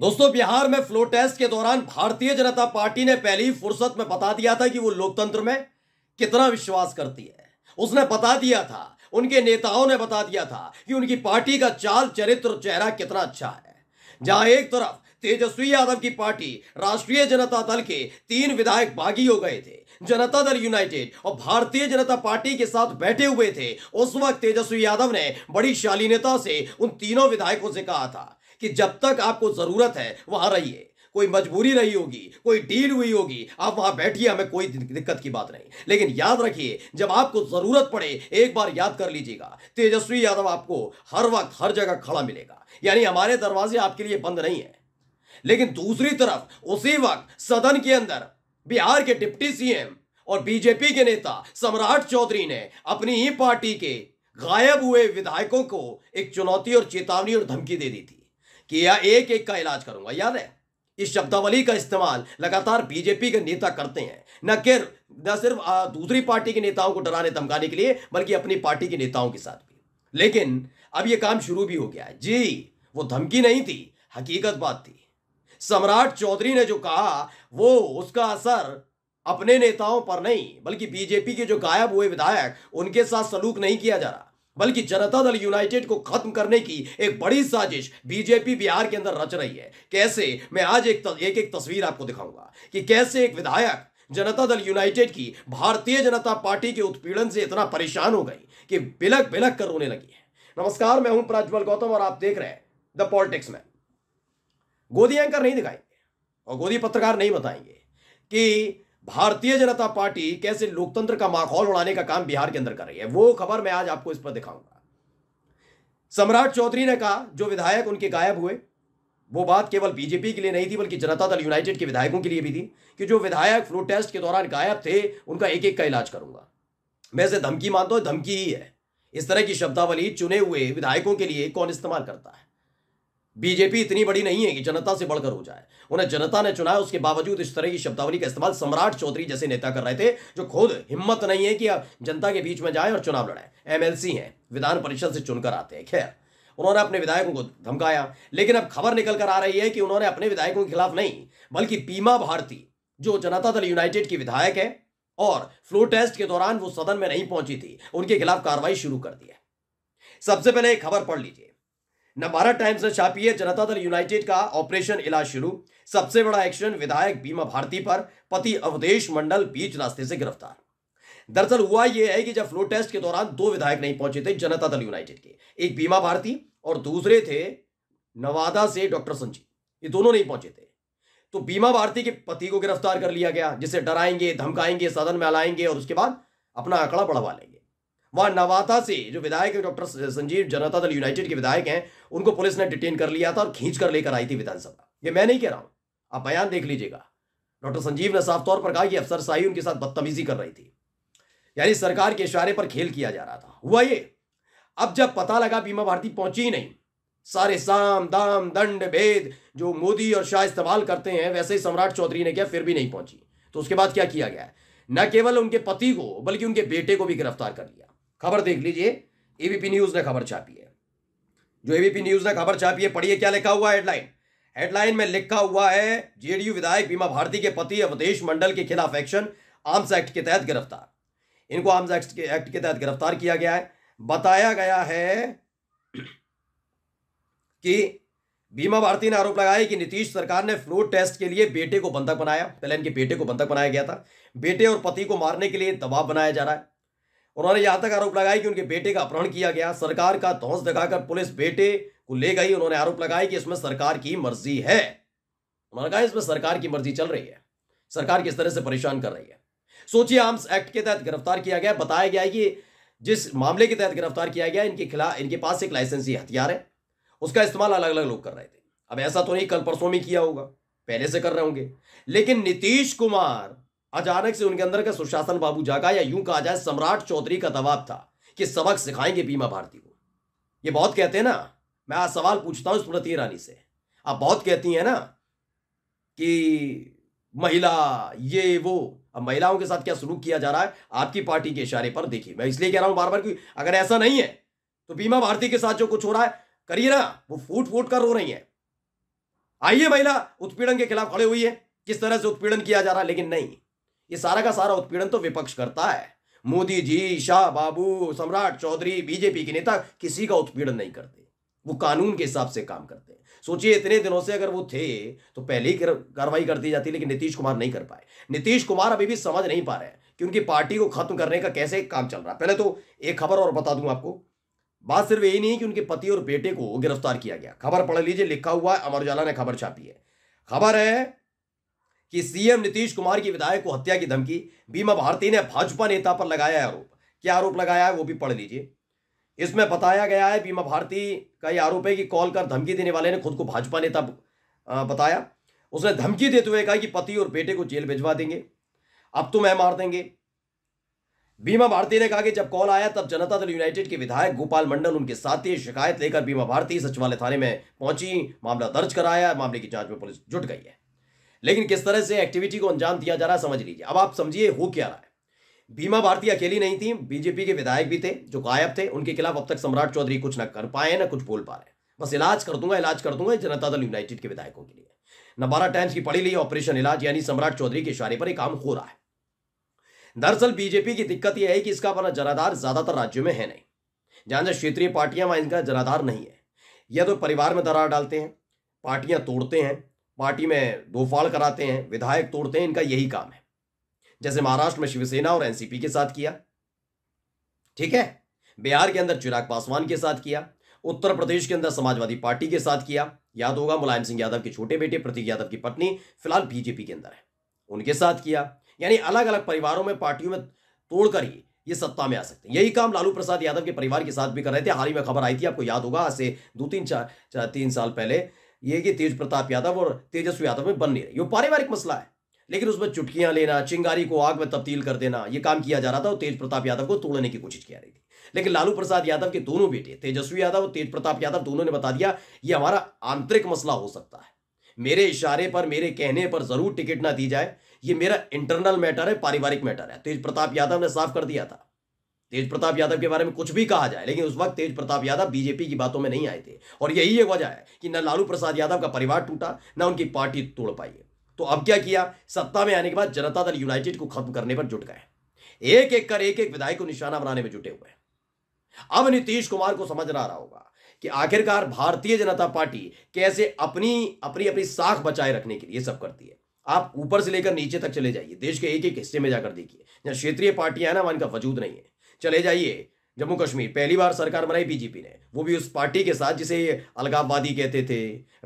दोस्तों बिहार में flow test के दौरान भारतीय जनता पार्टी ने पहली फुर्सत में बता दिया था कि वो लोकतंत्र में कितना विश्वास करती है उसने बता दिया था उनके नेताओं ने बता दिया था कि उनकी पार्टी का चाल चरित्र चेहरा कितना अच्छा है जहां एक तरफ तेजस्वी यादव की पार्टी राष्ट्रीय जनता दल के तीन विधायक बागी हो गए थे जनता दल यूनाइटेड और भारतीय जनता पार्टी के साथ बैठे हुए थे उस वक्त तेजस्वी यादव ने बड़ी शालीनता से उन तीनों विधायकों से कहा था कि जब तक आपको जरूरत है वहां रहिए कोई मजबूरी रही होगी कोई डील हुई होगी आप वहां बैठिए हमें कोई दिक्कत की बात नहीं लेकिन याद रखिए जब आपको जरूरत पड़े एक बार याद कर लीजिएगा तेजस्वी यादव आपको हर वक्त हर जगह खड़ा मिलेगा यानी हमारे दरवाजे आपके लिए बंद नहीं है लेकिन दूसरी तरफ उसी वक्त सदन के अंदर बिहार के डिप्टी सीएम और बीजेपी के नेता सम्राट चौधरी ने अपनी ही पार्टी के गायब हुए विधायकों को एक चुनौती और चेतावनी और धमकी दे दी थी कि या एक एक का इलाज करूंगा याद है इस शब्दावली का इस्तेमाल लगातार बीजेपी के नेता करते हैं न कि न सिर्फ दूसरी पार्टी के नेताओं को डराने धमकाने के लिए बल्कि अपनी पार्टी के नेताओं के साथ भी लेकिन अब यह काम शुरू भी हो गया है जी वो धमकी नहीं थी हकीकत बात थी सम्राट चौधरी ने जो कहा वो उसका असर अपने नेताओं पर नहीं बल्कि बीजेपी के जो गायब हुए विधायक उनके साथ सलूक नहीं किया जा रहा बल्कि जनता दल यूनाइटेड को खत्म करने की एक बड़ी साजिश बीजेपी बिहार के अंदर रच रही है कैसे मैं आज एक त, एक, एक तस्वीर आपको दिखाऊंगा कि कैसे एक विधायक जनता दल यूनाइटेड की भारतीय जनता पार्टी के उत्पीड़न से इतना परेशान हो गई कि बिलक बिलक कर रोने लगी है नमस्कार मैं हूं प्राज्वल गौतम और आप देख रहे हैं द पॉलिटिक्स मैन गोदी एंकर नहीं दिखाएंगे और गोदी पत्रकार नहीं बताएंगे कि भारतीय जनता पार्टी कैसे लोकतंत्र का माहौल उड़ाने का काम बिहार के अंदर कर रही है वो खबर मैं आज आपको इस पर दिखाऊंगा सम्राट चौधरी ने कहा जो विधायक उनके गायब हुए वो बात केवल बीजेपी के लिए नहीं थी बल्कि जनता दल यूनाइटेड के विधायकों के लिए भी थी कि जो विधायक फ्लो टेस्ट के दौरान गायब थे उनका एक एक का इलाज करूंगा मैं इसे धमकी मानता हूं धमकी ही है इस तरह की शब्दावली चुने हुए विधायकों के लिए कौन इस्तेमाल करता है बीजेपी इतनी बड़ी नहीं है कि जनता से बढ़कर हो जाए उन्हें जनता ने चुना है उसके बावजूद इस तरह की शब्दावली का इस्तेमाल सम्राट चौधरी जैसे नेता कर रहे थे जो खुद हिम्मत नहीं है कि जनता के बीच में जाए और चुनाव लड़ाए एमएलसी हैं विधान परिषद से चुनकर आते हैं खैर उन्होंने अपने विधायकों को धमकाया लेकिन अब खबर निकल कर आ रही है कि उन्होंने अपने विधायकों के खिलाफ नहीं बल्कि पीमा भारती जो जनता दल यूनाइटेड की विधायक है और फ्लो टेस्ट के दौरान वो सदन में नहीं पहुंची थी उनके खिलाफ कार्रवाई शुरू कर दी है सबसे पहले एक खबर पढ़ लीजिए नबारा टाइम्स ने छापी है जनता दल यूनाइटेड का ऑपरेशन इलाज शुरू सबसे बड़ा एक्शन विधायक बीमा भारती पर पति अवधेश मंडल बीच रास्ते से गिरफ्तार दरअसल हुआ यह है कि जब फ्लो टेस्ट के दौरान दो विधायक नहीं पहुंचे थे जनता दल यूनाइटेड के एक बीमा भारती और दूसरे थे नवादा से डॉक्टर संजीव ये दोनों नहीं पहुंचे थे तो बीमा भारती के पति को गिरफ्तार कर लिया गया जिसे डराएंगे धमकाएंगे सदन में लाएंगे और उसके बाद अपना आंकड़ा बढ़वा लेंगे वहां नवाता से जो विधायक है डॉक्टर संजीव जनता दल यूनाइटेड के विधायक हैं उनको पुलिस ने डिटेन कर लिया था और खींच कर लेकर आई थी विधानसभा ये मैं नहीं कह रहा हूं आप बयान देख लीजिएगा डॉक्टर संजीव ने साफ तौर पर कहा कि अफसर शाही उनके साथ बदतमीजी कर रही थी यानी सरकार के इशारे पर खेल किया जा रहा था हुआ ये अब जब पता लगा बीमा भारती पहुंची ही नहीं सारे साम दाम दंड भेद जो मोदी और शाह इस्तेमाल करते हैं वैसे ही सम्राट चौधरी ने किया फिर भी नहीं पहुंची तो उसके बाद क्या किया गया न केवल उनके पति को बल्कि उनके बेटे को भी गिरफ्तार कर लिया खबर देख लीजिए एबीपी न्यूज ने खबर छापी है जो एबीपी न्यूज ने खबर छापी है पढ़िए क्या लिखा हुआ हेडलाइन हेडलाइन में लिखा हुआ है जेडीयू विधायक बीमा भारती के पति अवधेश मंडल के खिलाफ एक्शन आर्म्स एक्ट के तहत गिरफ्तार इनको आर्म्स एक्ट के एक्ट के तहत गिरफ्तार किया गया है बताया गया है कि बीमा भारती ने आरोप लगाया कि नीतीश सरकार ने फ्लोट टेस्ट के लिए बेटे को बंधक बनाया पहले इनके बेटे को बंधक बनाया गया था बेटे और पति को मारने के लिए दबाव बनाया जा रहा है उन्होंने यहां तक आरोप लगाया कि उनके बेटे का अपहरण किया गया सरकार का धौस दिखाकर पुलिस बेटे को ले गई उन्होंने आरोप लगाया कि इसमें सरकार की मर्जी है उन्होंने कहा इसमें सरकार की मर्जी चल रही है सरकार किस तरह से परेशान कर रही है सोचिए आर्म्स एक्ट के तहत गिरफ्तार किया गया बताया गया है कि जिस मामले के तहत गिरफ्तार किया गया इनके खिलाफ इनके पास एक लाइसेंसी हथियार है उसका इस्तेमाल अलग अलग लोग कर रहे थे अब ऐसा तो नहीं कल परसों में किया होगा पहले से कर रहे होंगे लेकिन नीतीश कुमार अचानक से उनके अंदर का सुशासन बाबू जागा या यूं कहा जाए सम्राट चौधरी का दबाव था कि सबक सिखाएंगे बीमा भारती को ये बहुत कहते हैं ना मैं आज सवाल पूछता हूं स्मृति ईरानी से आप बहुत कहती हैं ना कि महिला ये वो अब महिलाओं के साथ क्या सलूक किया जा रहा है आपकी पार्टी के इशारे पर देखिए मैं इसलिए कह रहा हूं बार बार कि अगर ऐसा नहीं है तो बीमा भारती के साथ जो कुछ हो रहा है करिए ना वो फूट फूट कर रो रही है आइए महिला उत्पीड़न के खिलाफ खड़े हुई है किस तरह से उत्पीड़न किया जा रहा है लेकिन नहीं ये सारा का सारा उत्पीड़न तो विपक्ष करता है मोदी जी शाह बाबू सम्राट चौधरी बीजेपी के नेता किसी का उत्पीड़न नहीं करते वो कानून के हिसाब से काम करते हैं सोचिए इतने दिनों से अगर वो थे तो पहले ही कार्रवाई कर दी जाती लेकिन नीतीश कुमार नहीं कर पाए नीतीश कुमार अभी भी समझ नहीं पा रहे हैं कि उनकी पार्टी को खत्म करने का कैसे काम चल रहा है पहले तो एक खबर और बता दूं आपको बात सिर्फ यही नहीं कि उनके पति और बेटे को गिरफ्तार किया गया खबर पढ़ लीजिए लिखा हुआ है अमर उजाला ने खबर छापी है खबर है कि सीएम नीतीश कुमार की विधायक को हत्या की धमकी बीमा भारती ने भाजपा नेता पर लगाया है आरोप क्या आरोप लगाया है वो भी पढ़ लीजिए इसमें बताया गया है बीमा भारती का यह आरोप है कि कॉल कर धमकी देने वाले ने खुद को भाजपा नेता बताया उसने धमकी देते हुए कहा कि पति और बेटे को जेल भिजवा देंगे अब तो मैं मार देंगे बीमा भारती ने कहा कि जब कॉल आया तब जनता दल यूनाइटेड के विधायक गोपाल मंडल उनके साथ ही शिकायत लेकर बीमा भारती सचिवालय थाने में पहुंची मामला दर्ज कराया मामले की जांच में पुलिस जुट गई है लेकिन किस तरह से एक्टिविटी को अंजाम दिया जा रहा है समझ लीजिए अब आप समझिए हो क्या रहा है भीमा भारती अकेली नहीं थी बीजेपी के विधायक भी थे जो गायब थे उनके खिलाफ अब तक सम्राट चौधरी कुछ ना कर पाए ना कुछ बोल पा रहे बस इलाज कर दूंगा इलाज कर दूंगा जनता दल यूनाइटेड के विधायकों के लिए नबारा टाइम्स की पढ़ी ली ऑपरेशन इलाज यानी सम्राट चौधरी के इशारे पर एक काम हो रहा है दरअसल बीजेपी की दिक्कत यह है कि इसका अपना जनाधार ज्यादातर राज्यों में है नहीं जहां जहां क्षेत्रीय पार्टियां वहां इनका जनाधार नहीं है या तो परिवार में दरार डालते हैं पार्टियां तोड़ते हैं पार्टी में फाड़ कराते हैं विधायक तोड़ते हैं इनका यही काम है जैसे महाराष्ट्र में शिवसेना और एनसीपी के साथ किया ठीक है बिहार के अंदर चिराग पासवान के साथ किया उत्तर प्रदेश के अंदर समाजवादी पार्टी के साथ किया याद होगा मुलायम सिंह यादव के छोटे बेटे प्रतीक यादव की पत्नी फिलहाल बीजेपी के अंदर है उनके साथ किया यानी अलग अलग परिवारों में पार्टियों में तोड़कर ही ये सत्ता में आ सकते हैं यही काम लालू प्रसाद यादव के परिवार के साथ भी कर रहे थे हाल ही में खबर आई थी आपको याद होगा आज से दो तीन चार तीन साल पहले ये कि तेज प्रताप यादव और तेजस्वी यादव में बन नहीं रहे ये पारिवारिक मसला है लेकिन उसमें चुटकियां लेना चिंगारी को आग में तब्दील कर देना ये काम किया जा रहा था और तेज प्रताप यादव को तोड़ने की कोशिश की जा रही थी लेकिन लालू प्रसाद यादव के दोनों बेटे तेजस्वी यादव और तेज प्रताप यादव दोनों ने बता दिया ये हमारा आंतरिक मसला हो सकता है मेरे इशारे पर मेरे कहने पर जरूर टिकट ना दी जाए ये मेरा इंटरनल मैटर है पारिवारिक मैटर है तेज प्रताप यादव ने साफ कर दिया था तेज प्रताप यादव के बारे में कुछ भी कहा जाए लेकिन उस वक्त तेज प्रताप यादव बीजेपी की बातों में नहीं आए थे और यही एक वजह है कि न लालू प्रसाद यादव का परिवार टूटा न उनकी पार्टी तोड़ पाई तो अब क्या किया सत्ता में आने के बाद जनता दल यूनाइटेड को खत्म करने पर जुट गए एक एक कर एक एक विधायक को निशाना बनाने में जुटे हुए अब नीतीश कुमार को समझ आ रहा होगा कि आखिरकार भारतीय जनता पार्टी कैसे अपनी अपनी अपनी साख बचाए रखने के लिए सब करती है आप ऊपर से लेकर नीचे तक चले जाइए देश के एक एक हिस्से में जाकर देखिए जहां क्षेत्रीय पार्टियां हैं ना वहां इनका वजूद नहीं है चले जाइए जम्मू कश्मीर पहली बार सरकार बनाई बीजेपी ने वो भी उस पार्टी के साथ जिसे अलगाववादी कहते थे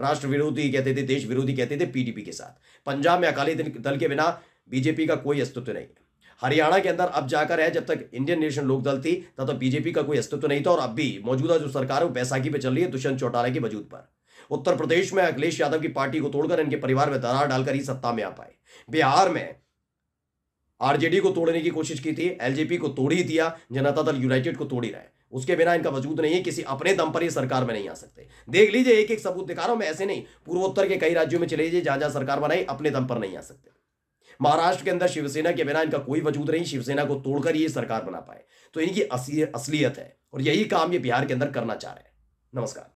राष्ट्र विरोधी कहते थे देश विरोधी कहते थे पीडीपी के साथ पंजाब में अकाली दल के बिना बीजेपी का कोई अस्तित्व नहीं हरियाणा के अंदर अब जाकर है जब तक इंडियन नेशनल लोक दल थी तब तक तो बीजेपी का कोई अस्तित्व नहीं था और अब भी मौजूदा जो सरकार है वो बैसाखी पर चल रही है दुष्यंत चौटाला की वजूद पर उत्तर प्रदेश में अखिलेश यादव की पार्टी को तोड़कर इनके परिवार में दरार डालकर ही सत्ता में आ पाए बिहार में आरजेडी को तोड़ने की कोशिश की थी एलजेपी को तोड़ ही दिया जनता दल यूनाइटेड को तोड़ ही रहा है उसके बिना इनका वजूद नहीं है किसी अपने दम पर ये सरकार में नहीं आ सकते देख लीजिए एक एक सबूत दिखा रहा हूं मैं ऐसे नहीं पूर्वोत्तर के कई राज्यों में चले जाइए जहां जहां सरकार बनाई अपने दम पर नहीं आ सकते महाराष्ट्र के अंदर शिवसेना के बिना इनका कोई वजूद नहीं शिवसेना को तोड़कर ये सरकार बना पाए तो इनकी असलियत है और यही काम ये बिहार के अंदर करना चाह रहे हैं नमस्कार